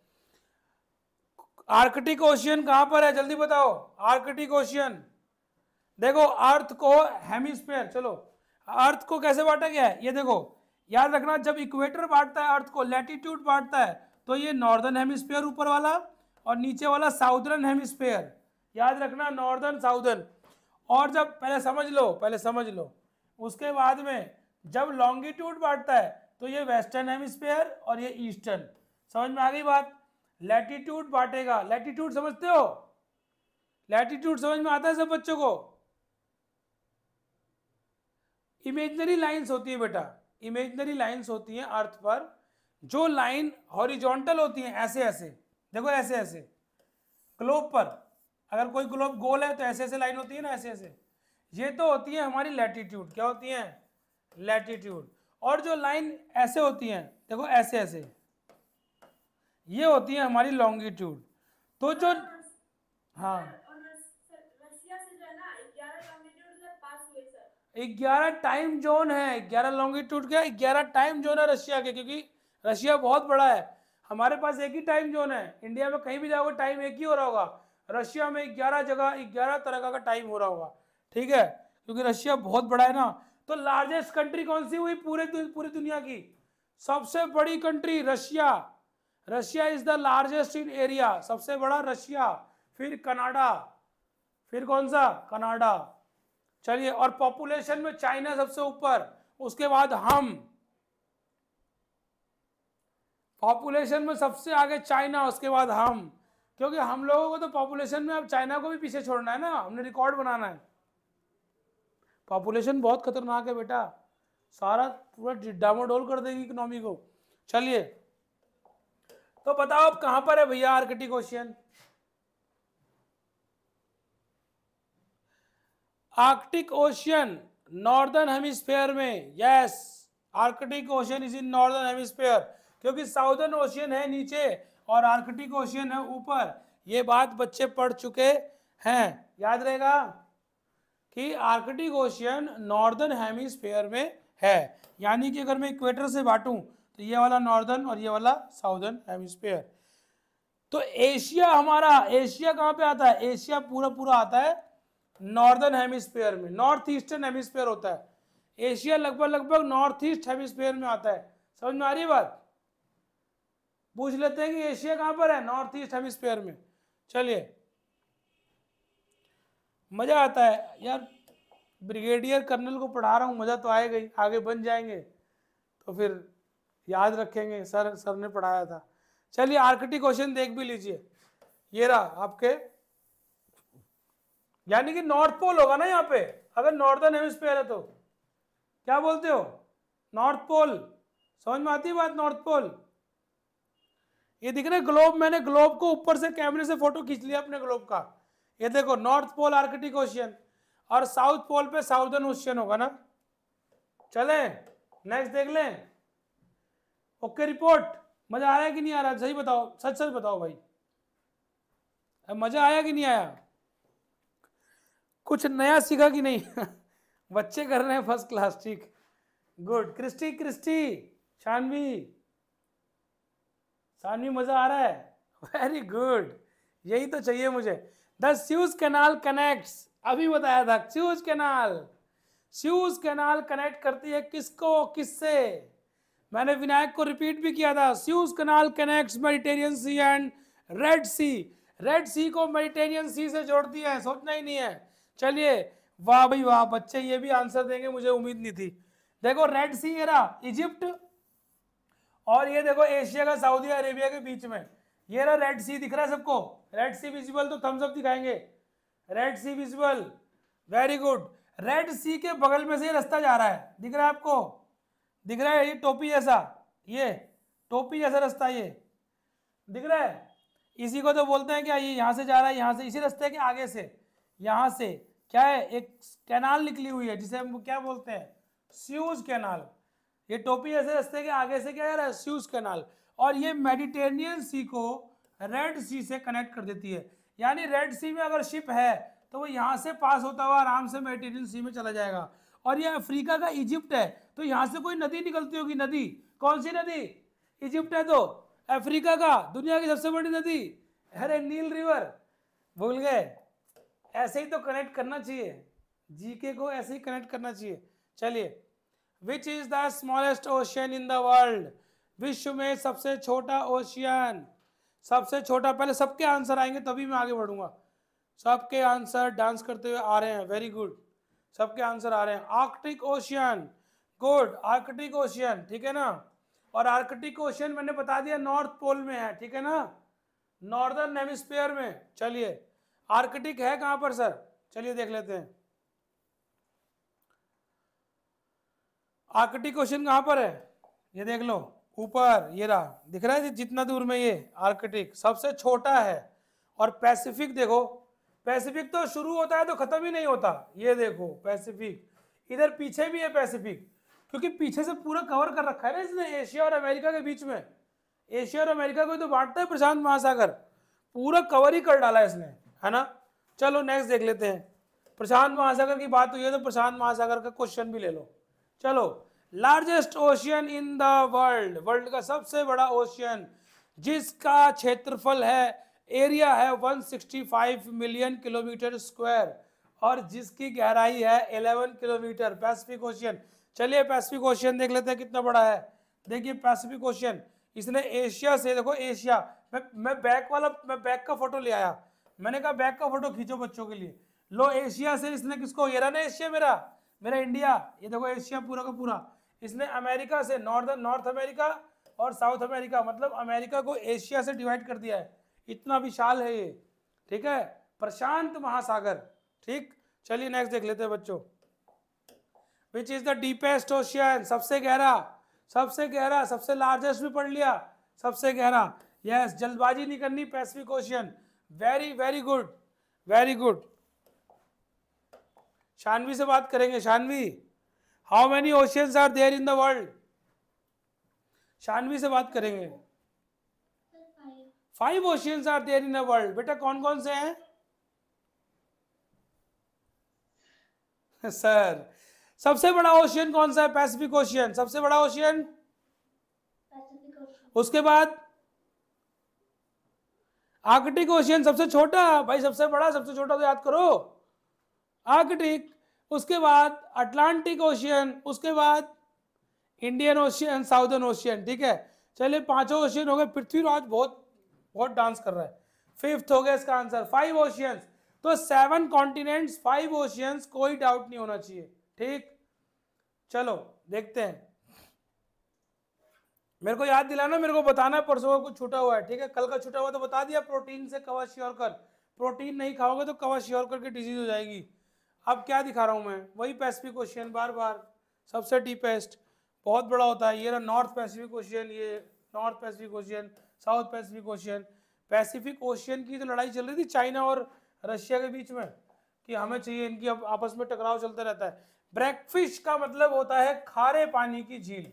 आर्कटिक ओशियन कहां पर है जल्दी बताओ आर्कटिक ओशियन देखो अर्थ को हेमिस्फेयर चलो अर्थ को कैसे बांटा गया है ये देखो याद रखना जब इक्वेटर बांटता है अर्थ को लैटिट्यूड बांटता है तो ये नॉर्दर्न हेमिस्फेयर ऊपर वाला और नीचे वाला साउदर्न हेमिस्फेयर याद रखना नॉर्दर्न साउदर्न और जब पहले समझ लो पहले समझ लो उसके बाद में जब लॉन्गिट्यूड बांटता है तो ये वेस्टर्न हेमिस्फेयर और ये ईस्टर्न समझ में आ गई बात लैटिट्यूड बांटेगा लैटिट्यूड समझते हो लैटिट्यूड समझ में आता है सब बच्चों को इमेजनरी लाइंस होती है बेटा इमेजनरी लाइंस होती हैं अर्थ पर जो लाइन हॉरिजॉन्टल होती है ऐसे ऐसे देखो ऐसे ऐसे ग्लोब पर अगर कोई ग्लोब गोल है तो ऐसे ऐसे लाइन होती है ना ऐसे ऐसे ये तो होती है हमारी लैटिट्यूड क्या होती है लैटिट्यूड और जो लाइन ऐसे होती हैं देखो ऐसे ऐसे ये होती है हमारी लॉन्गिट्यूड तो जो हाँ ग्यारह टाइम जोन है ग्यारह लॉन्गिट्यूड क्या ग्यारह टाइम जोन है रशिया के क्योंकि रशिया बहुत बड़ा है हमारे पास एक ही टाइम जोन है इंडिया में कहीं भी जाओगे टाइम एक ही हो रहा होगा रशिया में ग्यारह जगह ग्यारह तरह का टाइम हो रहा होगा ठीक है क्योंकि रशिया बहुत बड़ा है ना तो लार्जेस्ट कंट्री कौन सी हुई पूरे पूरी दुनिया की सबसे बड़ी country Russia Russia is the largest in area सबसे बड़ा रशिया फिर कनाडा फिर कौन सा कनाडा चलिए और पॉपुलेशन में चाइना सबसे ऊपर उसके बाद हम पॉपुलेशन में सबसे आगे चाइना उसके बाद हम क्योंकि हम लोगों को तो पॉपुलेशन में अब चाइना को भी पीछे छोड़ना है ना हमने रिकॉर्ड बनाना है पॉपुलेशन बहुत खतरनाक है बेटा सारा पूरा डिडामोडोल कर देगी इकोनॉमी को चलिए तो बताओ आप कहां पर है भैया Arctic Ocean Arctic Ocean northern hemisphere में yes Arctic Ocean is in northern hemisphere क्योंकि साउदर्न ओशियन है नीचे और आर्कटिक ओशियन है ऊपर ये बात बच्चे पढ़ चुके हैं याद रहेगा कि आर्कटिक ओशियन नॉर्दर्न हेमिस्फेयर में है यानी कि अगर मैं इक्वेटर से बांटूं तो ये वाला नॉर्दर्न और ये वाला साउदर्न हेमिस्फेयर तो एशिया हमारा एशिया कहाँ पे आता है एशिया पूरा पूरा आता है नॉर्दर्न हेमिस्फेयर में नॉर्थ ईस्टर्न हेमिस्फेयर होता है एशिया लगभग लगभग नॉर्थ ईस्ट हेमिस्फेयर में आता है समझ में आ रही बात पूछ लेते हैं कि एशिया कहां पर है नॉर्थ ईस्ट हेमिस्फेयर में चलिए मज़ा आता है यार ब्रिगेडियर कर्नल को पढ़ा रहा हूं मज़ा तो आएगा ही आगे बन जाएंगे तो फिर याद रखेंगे सर सर ने पढ़ाया था चलिए आर्किटी क्वेश्चन देख भी लीजिए ये रहा आपके यानी कि नॉर्थ पोल होगा ना यहाँ पे अगर नॉर्दर्न हेमिस्फेयर है तो क्या बोलते हो नॉर्थ पोल समझ में आती है बात नॉर्थ पोल ये दिख रहे ग्लोब मैंने ग्लोब को ऊपर से कैमरे से फोटो खींच लिया अपने ग्लोब का ये देखो नॉर्थ पोल आर्कटिक ओशियन और साउथ पोल पे साउदर्न ओशियन होगा ना चलें नेक्स्ट देख लें ओके रिपोर्ट मजा आ रहा है कि नहीं आ रहा सही बताओ सच सच बताओ भाई मजा आया कि नहीं आया कुछ नया सीखा कि नहीं बच्चे कर रहे हैं फर्स्ट क्लास ठीक good Christy Christy Shanvi Shanvi मजा आ रहा है वेरी गुड यही तो चाहिए मुझे द स्यूज कैनाल कनेक्ट्स अभी बताया था Suez canal Suez canal connect करती है किसको किससे मैंने विनायक को रिपीट भी किया था Suez canal connect Mediterranean sea and red sea red sea को मेडिटेरियन सी से जोड़ती है सोचना ही नहीं है चलिए वाह भाई वाह बच्चे ये भी आंसर देंगे मुझे उम्मीद नहीं थी देखो रेड सी ये रहा इजिप्ट और ये देखो एशिया का सऊदी अरेबिया के बीच में ये रहा रेड सी दिख रहा है सबको रेड सी विजिबल तो थम्स अप दिखाएंगे red sea visible very good red sea के बगल में से रास्ता जा रहा है दिख रहा है आपको दिख रहा है ये टोपी जैसा ये टोपी जैसा रास्ता ये दिख रहा है इसी को तो बोलते हैं क्या ये यहाँ से जा रहा है यहाँ से इसी रास्ते के आगे से यहाँ से क्या है एक कैनाल निकली हुई है जिसे हम क्या बोलते हैं स्यूज कैनाल ये टोपी जैसे रास्ते के आगे से क्या जा रहा है स्यूज कैनाल और ये मेडिटेरियन सी को रेड सी से कनेक्ट कर देती है यानी रेड सी में अगर शिप है तो वो यहाँ से पास होता हुआ आराम से मेडिटेरियन सी में चला जाएगा और ये अफ्रीका का इजिप्ट है तो यहां से कोई नदी निकलती होगी नदी कौन सी नदी इजिप्ट है तो अफ्रीका का दुनिया की सबसे बड़ी नदी अरे नील रिवर भूल गए ऐसे ही तो कनेक्ट करना चाहिए जीके को ऐसे ही कनेक्ट करना चाहिए चलिए which is the smallest ocean in the world विश्व में सबसे छोटा ओशियन सबसे छोटा पहले सबके आंसर आएंगे तभी मैं आगे बढ़ूंगा सबके आंसर डांस करते हुए आ रहे हैं वेरी गुड सबके आंसर आ रहे हैं Arctic Ocean good Arctic Ocean ठीक है ना और आर्कटिक ओशियन मैंने बता दिया नॉर्थ पोल में है ठीक है ना नॉर्दर्न हेमिस्फेयर में चलिए आर्कटिक है कहां पर सर चलिए देख लेते हैं आर्कटिक ओशियन कहां पर है ये देख लो ऊपर ये रहा दिख रहा है जितना दूर में ये आर्कटिक सबसे छोटा है और पैसिफिक देखो पैसिफिक तो शुरू होता है तो खत्म ही नहीं होता ये देखो पैसिफिक इधर पीछे भी है पैसिफिक क्योंकि पीछे से पूरा कवर कर रखा है ना इसने एशिया और अमेरिका के बीच में एशिया और अमेरिका को तो बांटता है प्रशांत महासागर पूरा कवर ही कर डाला है इसने है ना चलो नेक्स्ट देख लेते हैं प्रशांत महासागर की बात हुई है तो प्रशांत महासागर का क्वेश्चन भी ले लो चलो largest ocean in the world world का सबसे बड़ा ओशियन जिसका क्षेत्रफल है एरिया है 165 मिलियन किलोमीटर स्क्वायर और जिसकी गहराई है 11 किलोमीटर पैसिफिक ओशियन चलिए पैसिफिक ओशियन देख लेते हैं कितना बड़ा है देखिए पैसिफिक ओशियन इसने एशिया से देखो एशिया मैं मैं बैक वाला मैं बैक का फोटो ले आया मैंने कहा बैक का फोटो खींचो बच्चों के लिए लो एशिया से इसने किसको घेरा ना एशिया मेरा मेरा इंडिया ये देखो एशिया पूरा का पूरा इसने अमेरिका से नॉर्थ नॉर्थ अमेरिका और साउथ अमेरिका मतलब अमेरिका को एशिया से डिवाइड कर दिया है इतना विशाल है ये ठीक है प्रशांत महासागर ठीक चलिए नेक्स्ट देख लेते हैं बच्चों which is the deepest ocean सबसे गहरा सबसे गहरा सबसे लार्जेस्ट भी पढ़ लिया सबसे गहरा यस yes, जल्दबाजी नहीं करनी Pacific ocean very very good very good Shanvi से बात करेंगे Shanvi how many oceans are there in the world Shanvi से बात करेंगे five oceans are there in the world बेटा कौन कौन से हैं सर सबसे बड़ा ओशियन कौन सा है पैसिफिक ओशियन सबसे बड़ा ओशियन उसके बाद आर्कटिक ओशियन सबसे छोटा भाई सबसे बड़ा सबसे छोटा तो याद करो आर्कटिक उसके बाद अटलांटिक ओशियन उसके बाद इंडियन ओशियन साउदर्न ओशियन ठीक है चलिए पांचों ओशियन हो गए पृथ्वीराज बहुत बहुत डांस कर रहा है फिफ्थ हो गया इसका आंसर फाइव ओशियंस तो सेवन कॉन्टिनेंट्स फाइव ओशियंस कोई डाउट नहीं होना चाहिए ठीक चलो देखते हैं मेरे को याद दिलाना मेरे को बताना परसों का कुछ छूटा हुआ है ठीक है कल का छूटा हुआ तो बता दिया प्रोटीन से कवा श्योर कर प्रोटीन नहीं खाओगे तो कवा श्योर करके डिजीज हो जाएगी अब क्या दिखा रहा हूँ मैं वही पैसिफिक क्वेश्चन बार बार सबसे डीपेस्ट बहुत बड़ा होता है ये नॉर्थ पैसिफिक ओशियन ये north Pacific ocean south Pacific ocean Pacific ocean की तो लड़ाई चल रही थी चाइना और रशिया के बीच में कि हमें चाहिए इनकी अब आपस में टकराव चलता रहता है ब्रैकफिश का मतलब होता है खारे पानी की झील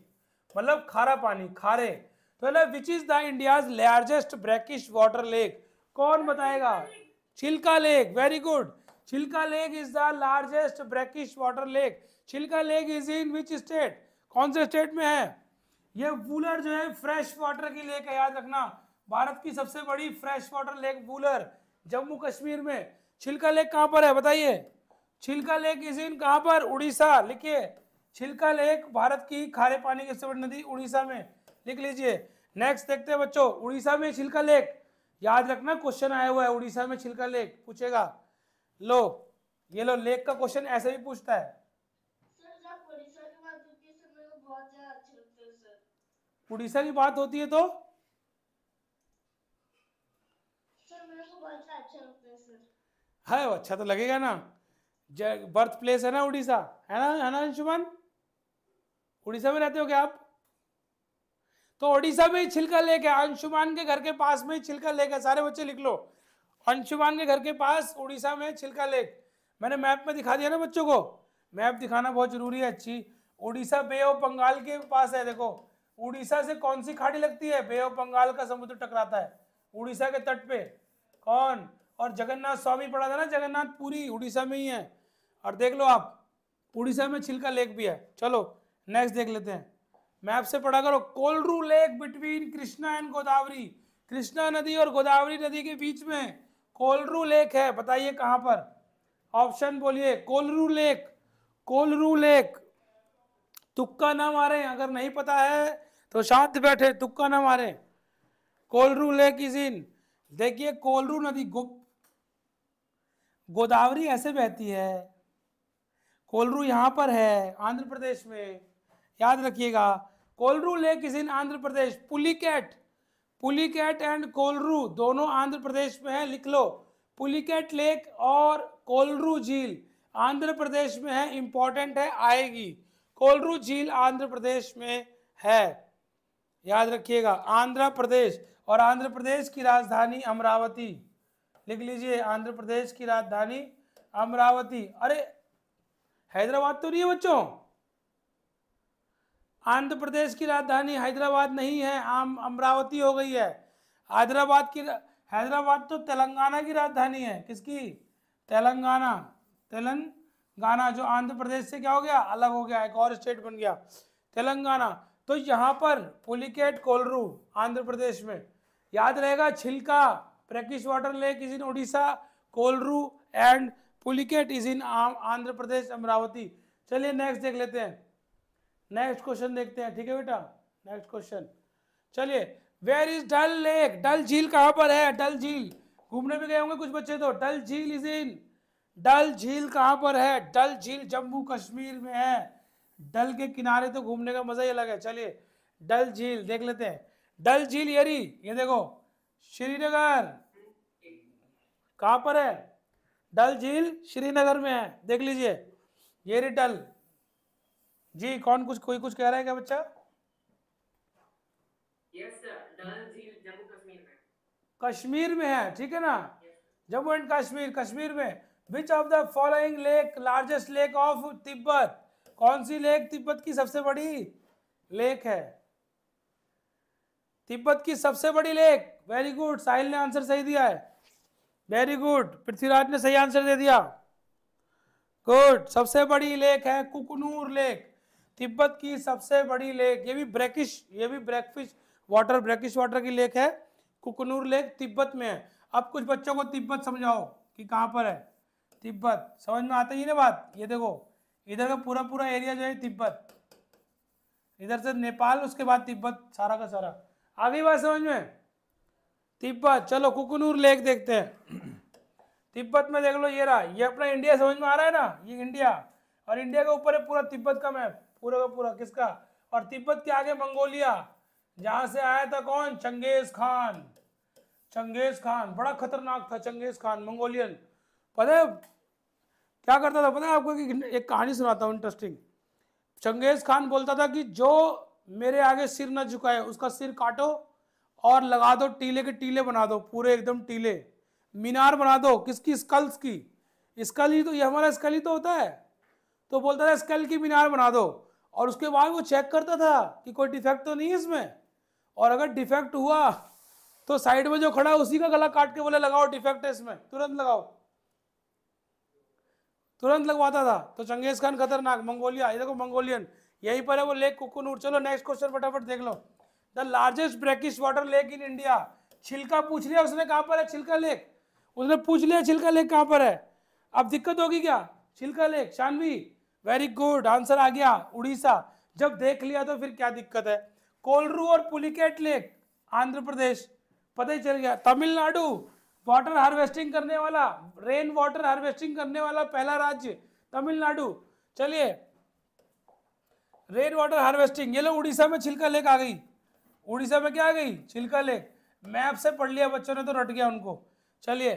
मतलब खारा पानी खारे तो which is the India largest brackish water lake कौन बताएगा Chilika lake very good Chilika lake is the largest brackish water lake Chilika lake is in which state कौन से स्टेट में है ये वूलर जो है फ्रेश वाटर की लेक है याद रखना भारत की सबसे बड़ी fresh water lake Wular Jammu Kashmir में छिलका लेक कहाँ पर है बताइए छिलका लेक इन कहाँ पर उड़ीसा लिखिए छिलका लेक भारत की खारे पानी की सबसे नदी उड़ीसा में लिख लीजिए नेक्स्ट देखते हैं बच्चों उड़ीसा में छिलका लेक याद रखना क्वेश्चन आया हुआ है उड़ीसा में छिलका लेक पूछेगा लो ये लो लेक का क्वेश्चन ऐसे भी पूछता है उड़ीसा की बात होती है तो है अच्छा तो लगेगा ना बर्थ प्लेस है ना उड़ीसा है ना है ना अंशुमान उड़ीसा में रहते हो क्या आप तो उड़ीसा में ही छिलका लेके अंशुमान के घर के पास में ही छिलका लेके सारे बच्चे लिख लो अंशुमान के घर के पास उड़ीसा में छिलका लेक मैंने मैप में दिखा दिया ना बच्चों को मैप दिखाना बहुत जरूरी है अच्छी उड़ीसा बे ऑफ बंगाल के पास है देखो उड़ीसा से कौन सी खाड़ी लगती है बे ऑफ बंगाल का समुद्र टकराता है उड़ीसा के तट पे कौन और जगन्नाथ स्वामी पड़ा था ना जगन्नाथ पुरी उड़ीसा में ही है और देख लो आप उड़ीसा में छिलका लेक भी है चलो नेक्स्ट देख लेते हैं मैप से पढ़ा करो Kolleru lake between Krishna and Godavari Krishna नदी और गोदावरी नदी के बीच में कोलरू लेक है बताइए कहाँ पर ऑप्शन बोलिए कोलरू लेक कोलरू लेक तुक्का ना मारे अगर नहीं पता है तो शांत बैठे तुक्का ना मारे कोलरू लेक इज इन देखिए कोलरू नदी गो, गोदावरी ऐसे बहती है कोलरू यहाँ पर है आंध्र प्रदेश में याद रखिएगा Kolleru lake is in Andhra Pradesh Pulicat Pulicat and Kolleru दोनों आंध्र प्रदेश में है लिख लो पुलिकेट लेक और कोलरू झील आंध्र प्रदेश में है इंपॉर्टेंट है आएगी कोलरू झील आंध्र प्रदेश में है याद रखिएगा आंध्र प्रदेश और आंध्र प्रदेश की राजधानी अमरावती लिख लीजिए आंध्र प्रदेश की राजधानी अमरावती अरे हैदराबाद तो नहीं है बच्चों आंध्र प्रदेश की राजधानी हैदराबाद नहीं है आम अमरावती हो गई है हैदराबाद की हैदराबाद तो तेलंगाना की राजधानी है किसकी तेलंगाना तेलंगाना जो आंध्र प्रदेश से क्या हो गया अलग हो गया एक और स्टेट बन गया तेलंगाना तो यहाँ पर पुलिकेट कोलरू आंध्र प्रदेश में याद रहेगा Chilika practice water lake is in Orissa Kolleru and Pulicat is in Andhra Pradesh Amaravati चलिए नेक्स्ट देख लेते हैं नेक्स्ट क्वेश्चन देखते हैं ठीक है बेटा नेक्स्ट क्वेश्चन चलिए where is Dal lake Dal झील कहाँ पर है डल झील घूमने भी गए होंगे कुछ बच्चे तो डल झील इज इन डल झील कहाँ पर है डल झील जम्मू कश्मीर में है डल के किनारे तो घूमने का मजा ही अलग है चलिए डल झील देख लेते हैं डल झील यरी ये देखो श्रीनगर कहाँ पर है डल झील श्रीनगर में है देख लीजिए ये रही डल जी कौन कुछ कोई कुछ कह रहा है क्या बच्चा yes, कश्मीर में है ठीक है ना जम्मू एंड कश्मीर कश्मीर में which of the following lake largest lake of Tibet कौन सी लेक तिब्बत की सबसे बड़ी लेक है तिब्बत की सबसे बड़ी लेक वेरी गुड साहिल ने आंसर सही दिया है वेरी गुड पृथ्वीराज ने सही आंसर दे दिया गुड सबसे बड़ी लेक है कुकनूर लेक तिब्बत की सबसे बड़ी लेक ये भी ब्रेकिश ये भी ब्रेकफिश वाटर ब्रेकिश वाटर की लेक है कुकनूर लेक तिब्बत में है अब कुछ बच्चों को तिब्बत समझाओ कि कहाँ पर है तिब्बत समझ में आता ही ना बात ये देखो इधर का पूरा पूरा एरिया जो है तिब्बत इधर से नेपाल उसके बाद तिब्बत सारा का सारा आगे बात समझ में तिब्बत चलो कुकनूर लेक देखते हैं तिब्बत में देख लो ये रहा ये अपना इंडिया समझ में आ रहा है ना ये इंडिया और इंडिया के ऊपर है पूरा तिब्बत का मैप पूरा का पूरा किसका और तिब्बत के आगे मंगोलिया जहां से आया था कौन चंगेज खान चंगेज खान बड़ा खतरनाक था चंगेज खान मंगोलियन पता है क्या करता था पता है आपको एक कहानी सुनाता हूँ इंटरेस्टिंग चंगेज खान बोलता था कि जो मेरे आगे सिर न झुकाए उसका सिर काटो और लगा दो टीले के टीले बना दो पूरे एकदम टीले मीनार बना दो किसकी स्कल्स की स्कल ही तो ये हमारा स्कल ही तो होता है तो बोलता था स्कल की मीनार बना दो और उसके बाद वो चेक करता था कि कोई डिफेक्ट तो नहीं है इसमें और अगर डिफेक्ट हुआ तो साइड में जो खड़ा है उसी का गला काट के बोले लगाओ डिफेक्ट है इसमें तुरंत लगाओ तुरंत लगवाता था तो चंगेज खान खतरनाक मंगोलिया ये देखो मंगोलियन यहीं पर है वो लेक कुकुनूर चलो नेक्स्ट क्वेश्चन फटाफट देख लो the largest brackish water lake in India Chilika पूछ लिया उसने कहा पर है छिलका लेक उसने पूछ लिया छिलका लेक कहाँ पर है अब दिक्कत होगी क्या Chilika lake Shanvi very good answer आ गया उड़ीसा जब देख लिया तो फिर क्या दिक्कत है कोलरू और पुलिकेट लेक आंध्र प्रदेश पता ही चल गया तमिलनाडु वाटर हार्वेस्टिंग करने वाला रेन वाटर हार्वेस्टिंग करने वाला पहला राज्य तमिलनाडु चलिए रेन वाटर हार्वेस्टिंग ये लोग उड़ीसा में छिलका लेक आ गई उड़ीसा में क्या आ गई छिलका लेक मैप से पढ़ लिया बच्चों ने तो रट गया उनको चलिए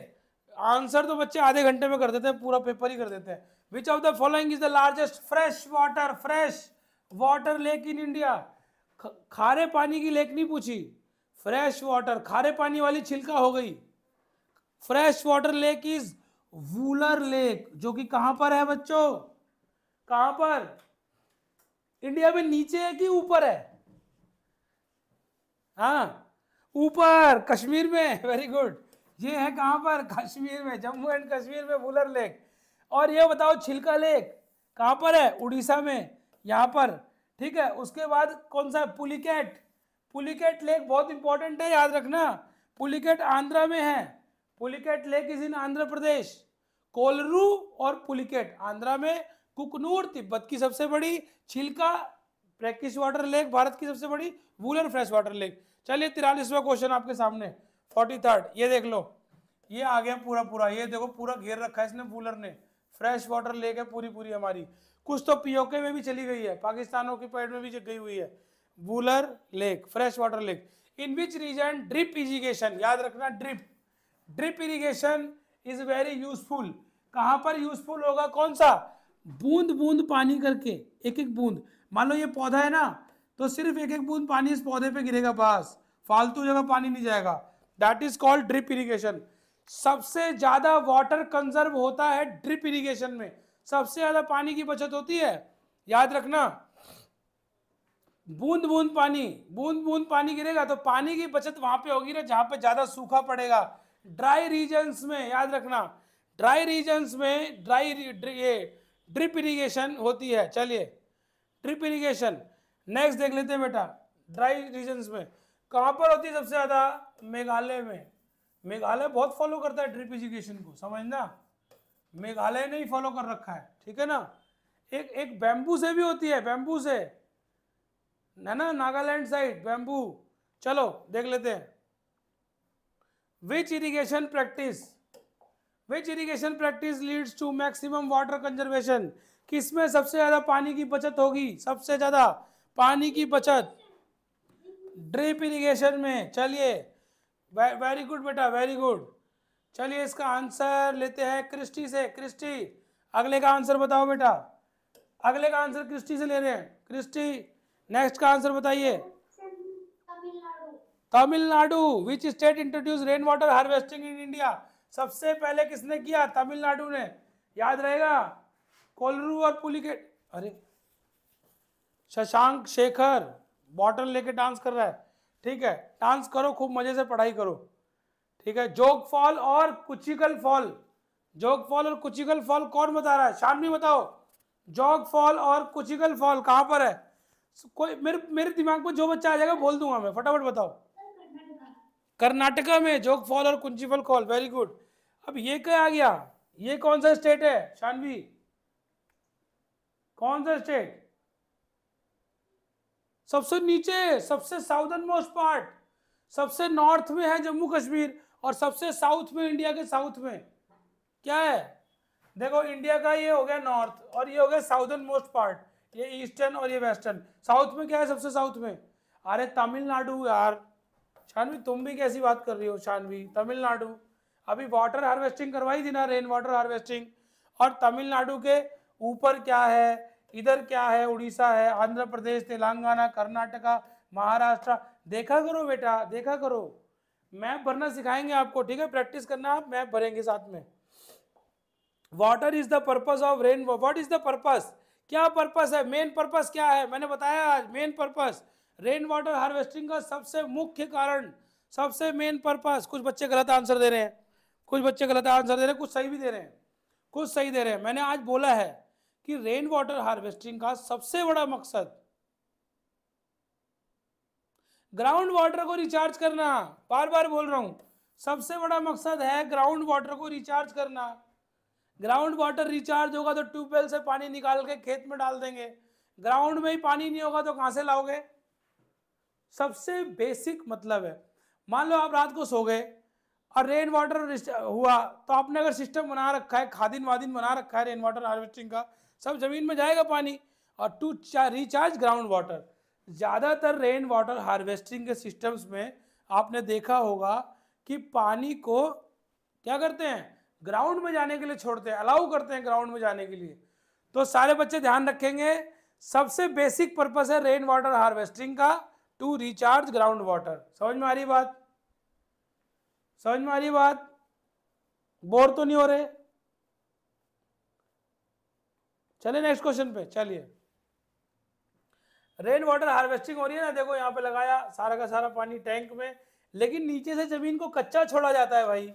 आंसर तो बच्चे आधे घंटे में कर देते हैं पूरा पेपर ही कर देते हैं which of the following is the largest fresh water fresh water lake in India खारे पानी की लेक नहीं पूछी फ्रेश वाटर खारे पानी वाली छिलका हो गई fresh water lake is Wular lake जो कि कहां पर है बच्चों कहां पर इंडिया में नीचे है कि ऊपर है हा ऊपर कश्मीर में वेरी गुड ये है कहाँ पर कश्मीर में जम्मू एंड कश्मीर में बुलर लेक और ये बताओ छिलका लेक कहाँ पर है उड़ीसा में यहाँ पर ठीक है उसके बाद कौन सा है पुलिकेट पुलिकेट लेक बहुत इंपॉर्टेंट है याद रखना पुलिकेट आंध्रा में है Pulicat lake is in Andhra Pradesh Kolleru और पुलिकेट आंध्रा में कुकनूर तिब्बत की सबसे बड़ी छिलका प्रैक्टिस वाटर लेक भारत की सबसे बड़ी वूलर फ्रेश वाटर लेक चलिए तिरालीसवा क्वेश्चन आपके सामने फोर्टी थर्ड ये देख लो ये आ गया पूरा पूरा ये देखो पूरा घेर रखा है इसने बूलर ने फ्रेश वाटर लेके पूरी पूरी हमारी कुछ तो पीओके में भी चली गई है पाकिस्तान ऑक्यूपाइड में भी गई हुई है Wular lake fresh water lake in which region drip irrigation याद रखना drip drip irrigation is very useful कहाँ पर यूजफुल होगा कौन सा बूंद बूंद पानी करके एक एक बूंद मान लो ये पौधा है ना तो सिर्फ एक एक बूंद पानी इस पौधे पे गिरेगा बस फालतू जगह पानी नहीं जाएगा that is called drip irrigation सबसे ज्यादा वाटर कंजर्व होता है ड्रिप इरिगेशन में सबसे ज्यादा पानी की बचत होती है याद रखना बूंद बूंद पानी बूंद बूंद पानी गिरेगा तो पानी की बचत वहां पे होगी ना जहां पे ज्यादा सूखा पड़ेगा ड्राई रीजन्स में याद रखना ड्राई रीजन्स में ड्राई ये ड्रिप इरिगेशन होती है चलिए ड्रिप इरिगेशन नेक्स्ट देख लेते हैं बेटा ड्राई रीजन्स में कहाँ पर होती है सबसे ज़्यादा मेघालय में मेघालय बहुत फॉलो करता है ड्रिप इजिगेशन को समझना मेघालय ने ही फॉलो कर रखा है ठीक है ना एक एक बैम्बू से भी होती है बैम्बू से है ना नागालैंड साइड बैम्बू चलो देख लेते हैं which irrigation practice which irrigation practice leads to maximum water conservation किसमें सबसे ज़्यादा पानी की बचत होगी सबसे ज़्यादा पानी की बचत ड्रिप इरिगेशन में चलिए वेरी गुड बेटा वेरी गुड चलिए इसका आंसर लेते हैं क्रिस्टी से क्रिस्टी अगले का आंसर बताओ बेटा अगले का आंसर क्रिस्टी से ले रहे हैं क्रिस्टी नेक्स्ट का आंसर बताइए Tamil Nadu which state introduce rain water harvesting in India सबसे पहले किसने किया तमिलनाडु ने याद रहेगा कोलरू और पुलिकेट अरे शशांक शेखर बॉटल लेके डांस कर रहा है ठीक है डांस करो खूब मजे से पढ़ाई करो ठीक है जोग फॉल और कुचिकल फॉल जोग फॉल और कुचिकल फॉल कौन बता रहा है शाम नहीं बताओ जोग फॉल और कुचिकल फॉल कहाँ पर है कोई मेरे मेरे दिमाग में जो बच्चा आ जाएगा बोल दूंगा मैं फटाफट बताओ कर्नाटका में जोग फॉल और कुंजीफल फॉल वेरी गुड अब ये क्या आ गया ये कौन सा स्टेट है शानवी कौन सा स्टेट सबसे नीचे सबसे साउदर्न मोस्ट पार्ट सबसे नॉर्थ में है जम्मू कश्मीर और सबसे साउथ में इंडिया के साउथ में क्या है देखो इंडिया का ये हो गया नॉर्थ और ये हो गया साउदर्न मोस्ट पार्ट ये ईस्टर्न और ये वेस्टर्न साउथ में क्या है सबसे साउथ में अरे तमिलनाडु यार छानवी तुम भी कैसी बात कर रही हो छानवी तमिलनाडु अभी वाटर हार्वेस्टिंग करवाई थी ना रेन वाटर हार्वेस्टिंग और तमिलनाडु के ऊपर क्या है इधर क्या है उड़ीसा है आंध्र प्रदेश तेलंगाना कर्नाटका महाराष्ट्र देखा करो बेटा देखा करो मैप भरना सिखाएंगे आपको ठीक है प्रैक्टिस करना आप मैप भरेंगे साथ में water is the purpose of rain what is the purpose क्या पर्पस है मेन पर्पज़ क्या है मैंने बताया आज main purpose rain water harvesting का सबसे मुख्य कारण सबसे मेन पर्पज़ कुछ बच्चे गलत आंसर दे रहे हैं कुछ बच्चे गलत आंसर दे रहे हैं कुछ सही भी दे रहे हैं कुछ सही दे रहे हैं मैंने आज बोला है कि रेन वाटर हार्वेस्टिंग का सबसे बड़ा मकसद ग्राउंड वाटर को रिचार्ज करना बार बार बोल रहा हूं सबसे बड़ा मकसद है ग्राउंड वाटर को रिचार्ज करना ग्राउंड वाटर रिचार्ज होगा तो ट्यूबवेल से पानी निकाल के खेत में डाल देंगे ग्राउंड में ही पानी नहीं होगा तो कहां से लाओगे सबसे बेसिक मतलब है मान लो आप रात को सो गए और रेन वाटर हुआ तो आपने अगर सिस्टम बना रखा है खादिन वादिन बना रखा है रेन वाटर हार्वेस्टिंग का सब ज़मीन में जाएगा पानी और टू रिचार्ज ग्राउंड वाटर ज़्यादातर रेन वाटर हार्वेस्टिंग के सिस्टम्स में आपने देखा होगा कि पानी को क्या करते हैं ग्राउंड में जाने के लिए छोड़ते हैं अलाउ करते हैं ग्राउंड में जाने के लिए तो सारे बच्चे ध्यान रखेंगे सबसे बेसिक पर्पस है रेन वाटर हार्वेस्टिंग का टू रिचार्ज ग्राउंड वाटर समझ में आ रही बात समझ में आ रही बात बोर तो नहीं हो रहे चलिए नेक्स्ट क्वेश्चन पे चलिए रेन वाटर हार्वेस्टिंग हो रही है ना देखो यहाँ पे लगाया सारा का सारा पानी टैंक में लेकिन नीचे से जमीन को कच्चा छोड़ा जाता है भाई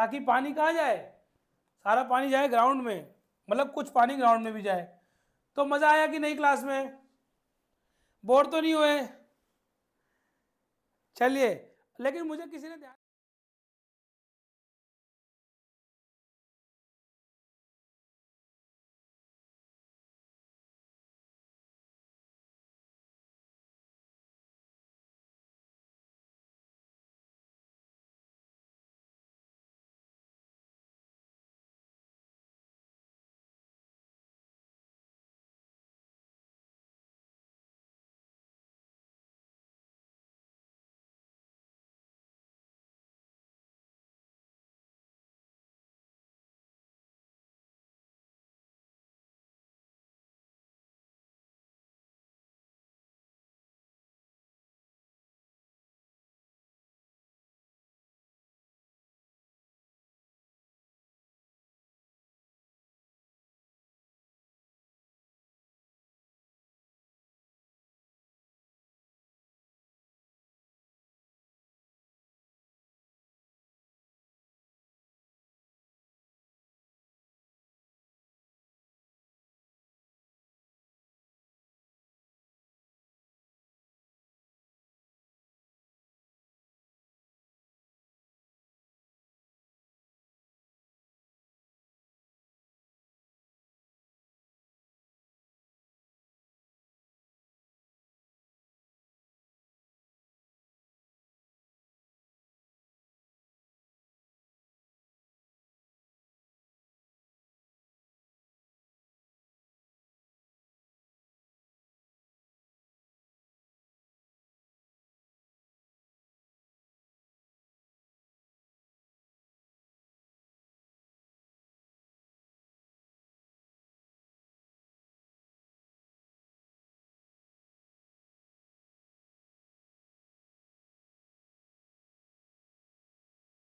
ताकि पानी कहाँ जाए सारा पानी जाए ग्राउंड में मतलब कुछ पानी ग्राउंड में भी जाए तो मज़ा आया कि नहीं क्लास में बोर तो नहीं हुए चलिए लेकिन मुझे किसी ने ध्यान